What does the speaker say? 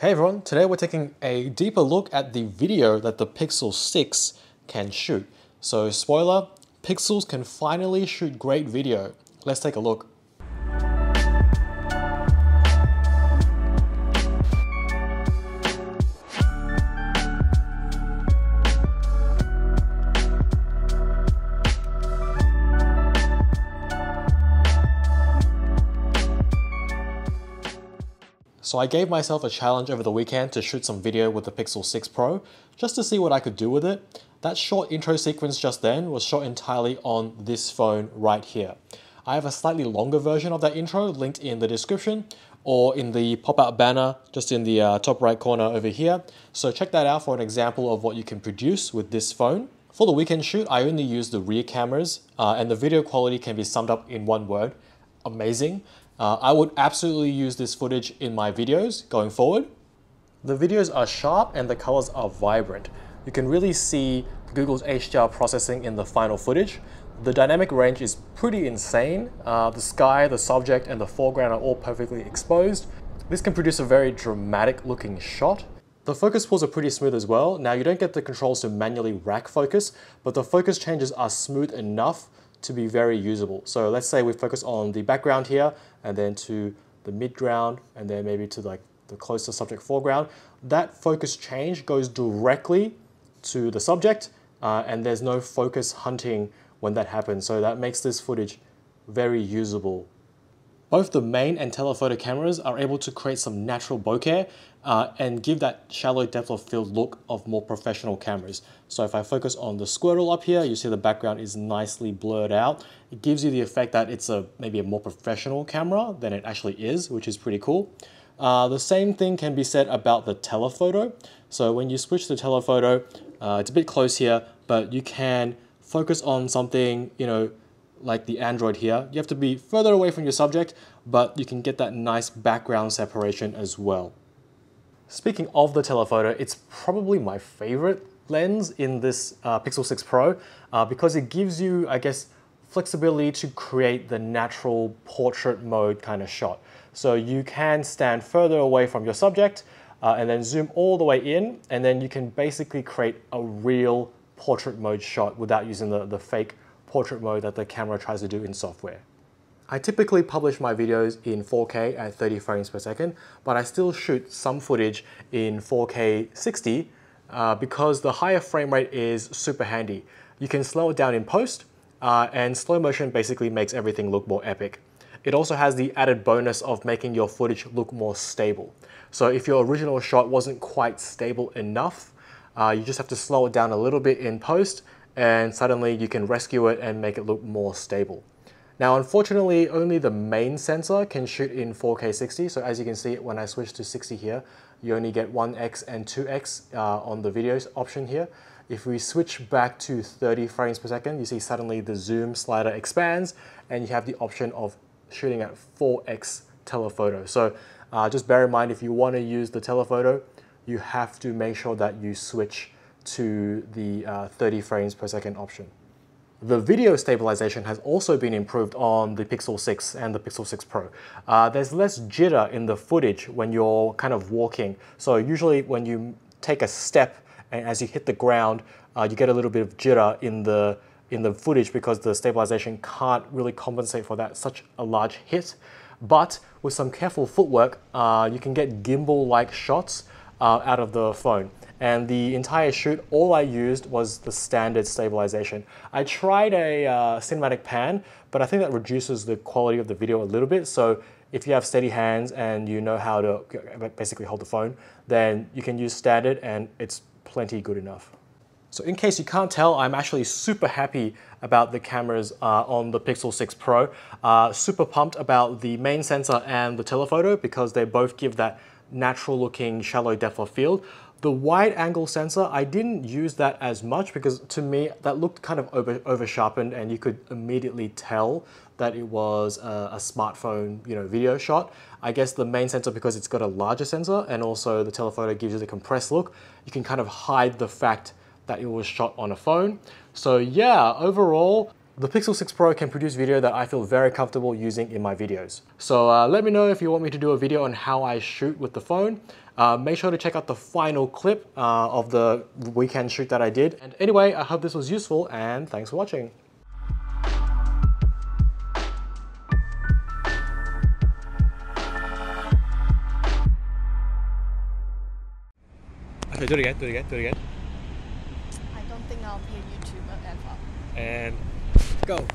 Hey everyone, today we're taking a deeper look at the video that the Pixel 6 can shoot. So spoiler, Pixels can finally shoot great video. Let's take a look. So I gave myself a challenge over the weekend to shoot some video with the Pixel 6 Pro, just to see what I could do with it. That short intro sequence just then was shot entirely on this phone right here. I have a slightly longer version of that intro linked in the description or in the pop-out banner just in the uh, top right corner over here. So check that out for an example of what you can produce with this phone. For the weekend shoot, I only used the rear cameras uh, and the video quality can be summed up in one word, amazing. Uh, I would absolutely use this footage in my videos going forward. The videos are sharp and the colors are vibrant. You can really see Google's HDR processing in the final footage. The dynamic range is pretty insane. Uh, the sky, the subject, and the foreground are all perfectly exposed. This can produce a very dramatic looking shot. The focus pulls are pretty smooth as well. Now you don't get the controls to manually rack focus, but the focus changes are smooth enough to be very usable. So let's say we focus on the background here and then to the midground and then maybe to like the closer subject foreground. That focus change goes directly to the subject uh, and there's no focus hunting when that happens. So that makes this footage very usable both the main and telephoto cameras are able to create some natural bokeh uh, and give that shallow depth of field look of more professional cameras. So if I focus on the squirrel up here, you see the background is nicely blurred out. It gives you the effect that it's a maybe a more professional camera than it actually is, which is pretty cool. Uh, the same thing can be said about the telephoto. So when you switch to telephoto, uh, it's a bit close here, but you can focus on something, you know, like the Android here, you have to be further away from your subject, but you can get that nice background separation as well. Speaking of the telephoto, it's probably my favorite lens in this uh, Pixel 6 Pro uh, because it gives you, I guess, flexibility to create the natural portrait mode kind of shot. So you can stand further away from your subject uh, and then zoom all the way in and then you can basically create a real portrait mode shot without using the, the fake portrait mode that the camera tries to do in software. I typically publish my videos in 4K at 30 frames per second, but I still shoot some footage in 4K 60 uh, because the higher frame rate is super handy. You can slow it down in post, uh, and slow motion basically makes everything look more epic. It also has the added bonus of making your footage look more stable. So if your original shot wasn't quite stable enough, uh, you just have to slow it down a little bit in post and suddenly you can rescue it and make it look more stable. Now, unfortunately, only the main sensor can shoot in 4K 60. So as you can see, when I switch to 60 here, you only get 1x and 2x uh, on the videos option here. If we switch back to 30 frames per second, you see suddenly the zoom slider expands and you have the option of shooting at 4x telephoto. So uh, just bear in mind, if you wanna use the telephoto, you have to make sure that you switch to the uh, 30 frames per second option. The video stabilization has also been improved on the Pixel 6 and the Pixel 6 Pro. Uh, there's less jitter in the footage when you're kind of walking. So usually when you take a step and as you hit the ground, uh, you get a little bit of jitter in the in the footage because the stabilization can't really compensate for that such a large hit. But with some careful footwork, uh, you can get gimbal-like shots uh, out of the phone and the entire shoot, all I used was the standard stabilization. I tried a uh, cinematic pan, but I think that reduces the quality of the video a little bit. So if you have steady hands and you know how to basically hold the phone, then you can use standard and it's plenty good enough. So in case you can't tell, I'm actually super happy about the cameras uh, on the Pixel 6 Pro. Uh, super pumped about the main sensor and the telephoto because they both give that natural looking shallow depth of field. The wide angle sensor, I didn't use that as much because to me that looked kind of over, over sharpened and you could immediately tell that it was a, a, smartphone you know, video shot. I guess the main sensor because it's got a larger sensor and also the telephoto gives you the compressed look, you can kind of hide the fact that it was shot on a phone. So yeah, overall, the Pixel 6 Pro can produce video that I feel very comfortable using in my videos. So uh, let me know if you want me to do a video on how I shoot with the phone. Uh, make sure to check out the final clip uh, of the weekend shoot that I did. And anyway, I hope this was useful and thanks for watching. Okay, do it again, do it again, do it again. I don't think I'll be a YouTuber ever. And Go.